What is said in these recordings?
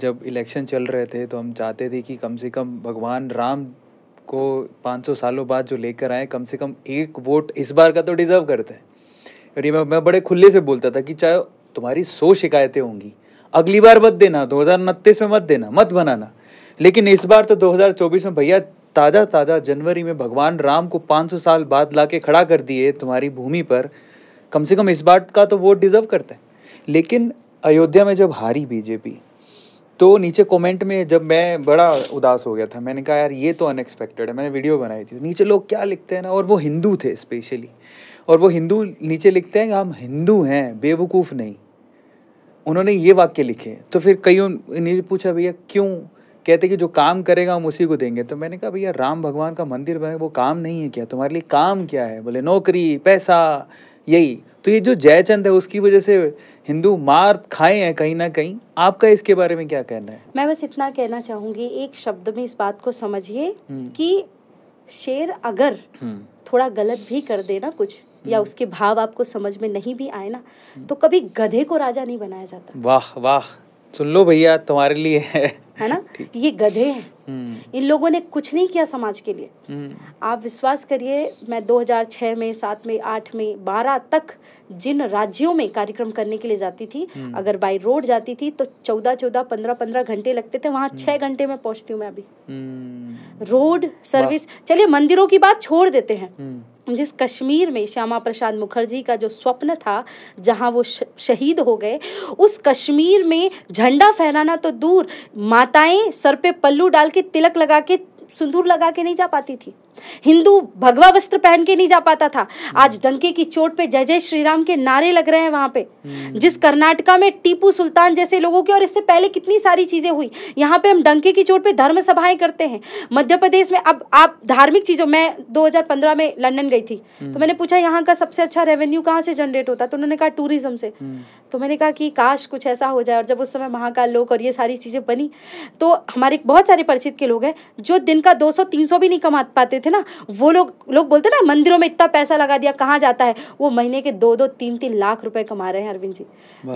जब इलेक्शन चल रहे थे तो हम चाहते थे कि कम से कम भगवान राम को 500 सालों बाद जो लेकर आए कम से कम एक वोट इस बार का तो डिज़र्व करते हैं और ये मैं मैं बड़े खुले से बोलता था कि चाहे तुम्हारी सौ शिकायतें होंगी अगली बार मत देना दो में मत देना मत बनाना लेकिन इस बार तो 2024 में भैया ताज़ा ताज़ा जनवरी में भगवान राम को 500 साल बाद ला के खड़ा कर दिए तुम्हारी भूमि पर कम से कम इस बार का तो वोट डिज़र्व करते हैं लेकिन अयोध्या में जब हारी बीजेपी तो नीचे कमेंट में जब मैं बड़ा उदास हो गया था मैंने कहा यार ये तो अनएक्सपेक्टेड है मैंने वीडियो बनाई थी नीचे लोग क्या लिखते हैं ना और वो हिंदू थे स्पेशली और वो हिंदू नीचे लिखते हैं हम हिंदू हैं बेवकूफ़ नहीं उन्होंने ये वाक्य लिखे तो फिर कईयों ने पूछा भैया क्यों कहते कि जो काम करेगा हम उसी को देंगे तो मैंने कहा भैया राम भगवान का मंदिर बने वो काम नहीं है क्या तुम्हारे लिए काम क्या है बोले नौकरी पैसा यही तो ये जो जयचंद है उसकी वजह से हिंदू मार खाए हैं कहीं ना कहीं आपका इसके बारे में क्या कहना है मैं बस इतना कहना चाहूंगी एक शब्द में इस बात को समझिए हम्म। कि शेर अगर हम्म। थोड़ा गलत भी कर देना कुछ या हम्म। उसके भाव आपको समझ में नहीं भी आए ना तो कभी गधे को राजा नहीं बनाया जाता वाह वाह सुन लो भैया तुम्हारे लिए है है ना ये गधे हैं हम्म। इन लोगों ने कुछ नहीं किया समाज के लिए हम्म। आप विश्वास करिए मैं 2006 में सात में आठ में बारह तक जिन राज्यों में कार्यक्रम करने के लिए जाती थी हम्म। अगर बाई रोड जाती थी तो चौदह चौदह पंद्रह पंद्रह घंटे लगते थे वहां छह घंटे में पहुँचती हूँ मैं अभी रोड सर्विस चलिए मंदिरों की बात छोड़ देते हैं जिस कश्मीर में श्यामा प्रसाद मुखर्जी का जो स्वप्न था जहां वो शहीद हो गए उस कश्मीर में झंडा फहराना तो दूर माताएं सर पे पल्लू डाल के तिलक लगा के सिंदूर लगा के नहीं जा पाती थी हिंदू भगवा वस्त्र पहन के नहीं जा पाता था आज डंके की चोट पे जय जय श्री राम के नारे लग रहे हैं वहां पे जिस कर्नाटका में टीपू सुल्तान जैसे लोगों के और इससे पहले कितनी सारी चीजें हुई यहाँ पे हम डंके की चोट पे धर्म सभाएं करते हैं मध्य प्रदेश में अब आप धार्मिक चीजों मैं 2015 में लंदन गई थी तो मैंने पूछा यहाँ का सबसे अच्छा रेवेन्यू कहाँ से जनरेट होता तो उन्होंने कहा टूरिज्म से तो मैंने कहा कि काश कुछ ऐसा हो जाए और जब उस समय महाकाल लोक और ये सारी चीजें बनी तो हमारे बहुत सारे परिचित के लोग हैं जो दिन का दो सौ भी नहीं कमा पाते थे थे ना वो लोग लोग बोलते ना मंदिरों में इतना पैसा लगा दिया कहाँ जाता है वो महीने के दो दो तीन तीन लाख रुपए कमा रहे हैं अरविंद जी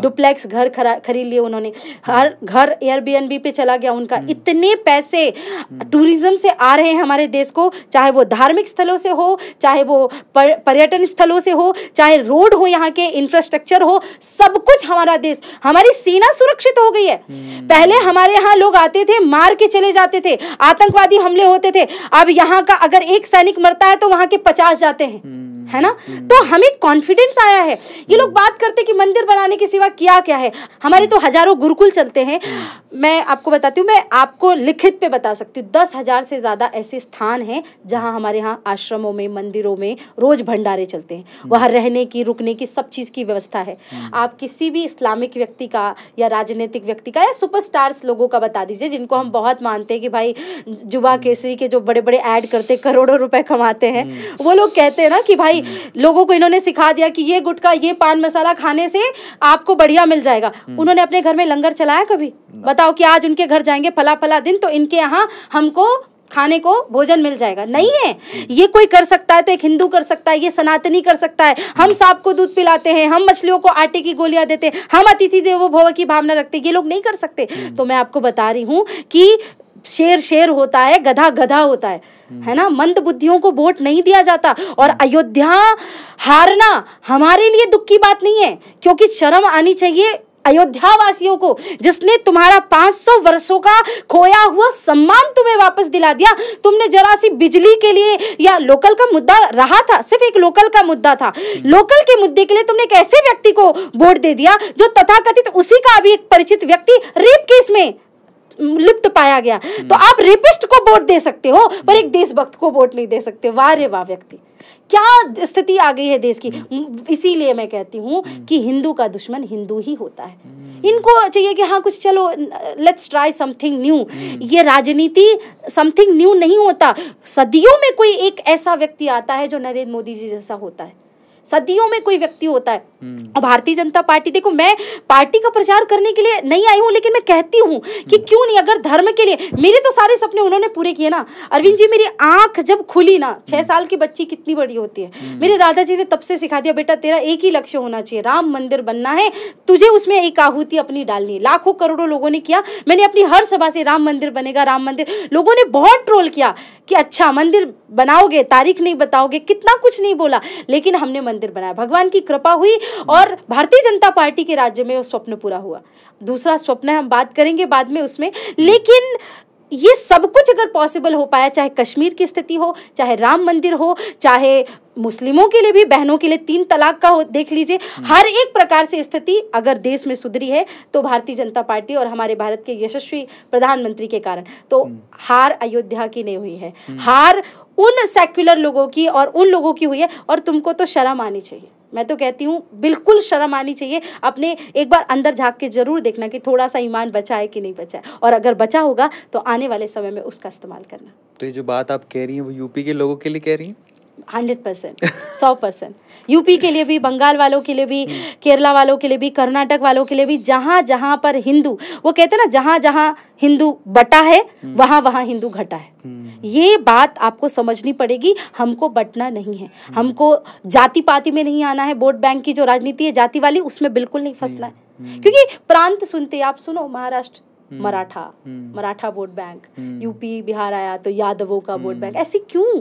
डुप्लेक्स घर खरीद लिए उन्होंने हर घर एयरबीएनबी पे चला गया उनका हम्म। इतने पैसे हम्म। टूरिज्म से आ रहे हैं हमारे देश को चाहे वो धार्मिक स्थलों से हो चाहे वो पर्यटन स्थलों से हो चाहे रोड हो यहाँ के इंफ्रास्ट्रक्चर हो सब कुछ हमारा देश हमारी सीना सुरक्षित हो गई है हम्म। पहले हमारे यहाँ लोग आते थे मार के चले जाते थे आतंकवादी हमले होते थे अब यहाँ का अगर अगर एक सैनिक मरता है तो वहां के पचास जाते हैं हम्म, है ना हम्म। तो हमें कॉन्फिडेंस आया है ये लोग बात करते कि मंदिर बनाने के सिवा क्या क्या है हमारे तो हजारों गुरुकुल चलते हैं हम्म। मैं आपको बताती हूँ मैं आपको लिखित पे बता सकती हूँ दस हज़ार से ज़्यादा ऐसे स्थान हैं जहाँ हमारे यहाँ आश्रमों में मंदिरों में रोज़ भंडारे चलते हैं हम्म। वहाँ रहने की रुकने की सब चीज़ की व्यवस्था है हम्म। आप किसी भी इस्लामिक व्यक्ति का या राजनीतिक व्यक्ति का या सुपरस्टार्स लोगों का बता दीजिए जिनको हम बहुत मानते हैं कि भाई जुबा हम्म। केसरी के जो बड़े बड़े ऐड करते करोड़ों रुपए कमाते हैं वो लोग कहते हैं ना कि भाई लोगों को इन्होंने सिखा दिया कि ये गुटका ये पान मसाला खाने से आपको बढ़िया मिल जाएगा उन्होंने अपने घर में लंगर चलाया कभी बताओ कि आज उनके घर जाएंगे फला फला दिन तो इनके यहाँ हमको खाने को भोजन मिल जाएगा नहीं है mm. ये कोई कर सकता है तो एक हिंदू कर सकता है ये सनातनी कर सकता है हम mm. सांप को दूध पिलाते हैं हम मछलियों को आटे की गोलियां देते हैं हम अतिथि देवो भव की भावना रखते ये लोग नहीं कर सकते mm. तो मैं आपको बता रही हूँ कि शेर शेर होता है गधा गधा होता है है ना मंद बुद्धियों को वोट नहीं दिया जाता और अयोध्या हारना हमारे लिए दुख की बात नहीं है क्योंकि शर्म आनी चाहिए अयोध्या वासियों को जिसने तुम्हारा 500 वर्षों का खोया हुआ सम्मान तुम्हें वापस दिला दिया तुमने जरा सी बिजली के लिए या लोकल का मुद्दा रहा था सिर्फ एक लोकल का मुद्दा था लोकल के मुद्दे के लिए तुमने कैसे व्यक्ति को वोट दे दिया जो तथाकथित उसी का अभी एक परिचित व्यक्ति रेप केस में लिप्त पाया गया हम्म। तो आप रेपिस्ट को वोट दे सकते हो पर एक देशभक्त को वोट नहीं दे सकते वाह रे वाह व्यक्ति क्या स्थिति आ गई है देश की हम्म। इसीलिए मैं कहती हूँ हम्म। कि हिंदू का दुश्मन हिंदू ही होता है इनको चाहिए कि हाँ कुछ चलो लेट्स ट्राई समथिंग न्यू ये राजनीति समथिंग न्यू नहीं होता सदियों में कोई एक ऐसा व्यक्ति आता है जो नरेंद्र मोदी जी जैसा होता है सदियों में कोई व्यक्ति होता है और हम्म। भारतीय जनता पार्टी देखो मैं पार्टी का प्रचार करने के लिए नहीं आई हूँ लेकिन मैं कहती हूँ कि हम्म। क्यों नहीं अगर धर्म के लिए मेरे तो सारे सपने उन्होंने पूरे किए ना अरविंद जी मेरी आंख जब खुली ना छह हम्म। साल की बच्ची कितनी बड़ी होती है मेरे दादाजी ने तब से सिखा दिया बेटा तेरा एक ही लक्ष्य होना चाहिए राम मंदिर बनना है तुझे उसमें एक आहूति अपनी डालनी लाखों करोड़ों लोगों ने किया मैंने अपनी हर सभा से राम मंदिर बनेगा राम मंदिर लोगों ने बहुत ट्रोल किया कि अच्छा मंदिर बनाओगे तारीख नहीं बताओगे कितना कुछ नहीं बोला लेकिन हमने मंदिर बनाया भगवान की कृपा हुई और भारतीय जनता पार्टी के राज्य में वो स्वप्न पूरा हुआ दूसरा स्वप्न हम बात करेंगे बाद में उसमें लेकिन ये सब कुछ अगर पॉसिबल हो पाया चाहे कश्मीर की स्थिति हो चाहे राम मंदिर हो चाहे मुस्लिमों के लिए भी बहनों के लिए तीन तलाक का हो देख लीजिए हम्म। हर एक प्रकार से स्थिति अगर देश में सुधरी है तो भारतीय जनता पार्टी और हमारे भारत के यशस्वी प्रधानमंत्री के कारण तो हम्म। हार अयोध्या की नहीं हुई है हम्म। हार उन सेक्युलर लोगों की और उन लोगों की हुई है और तुमको तो शर्म आनी चाहिए मैं तो कहती हूँ बिल्कुल शर्म आनी चाहिए अपने एक बार अंदर झाँक के ज़रूर देखना कि थोड़ा सा ईमान बचा है कि नहीं बचा है और अगर बचा होगा तो आने वाले समय में उसका इस्तेमाल करना तो ये जो बात आप कह रही हैं वो यूपी के लोगों के लिए कह रही हैं हंड्रेड परसेंट सौ परसेंट यूपी के लिए भी बंगाल वालों के लिए भी केरला वालों के लिए भी कर्नाटक वालों के लिए भी जहाँ जहाँ पर हिंदू वो कहते ना जहाँ जहाँ हिंदू बटा है वहाँ वहाँ हिंदू घटा है ये बात आपको समझनी पड़ेगी हमको बटना नहीं है हमको जाति पाति में नहीं आना है वोट बैंक की जो राजनीति है जाति वाली उसमें बिल्कुल नहीं फंसना है क्योंकि प्रांत सुनते आप सुनो Maharashtra Maratha Maratha vote bank UP हम्म। बिहार आया तो यादवों का वोट हम्म। बैंक ऐसी क्यों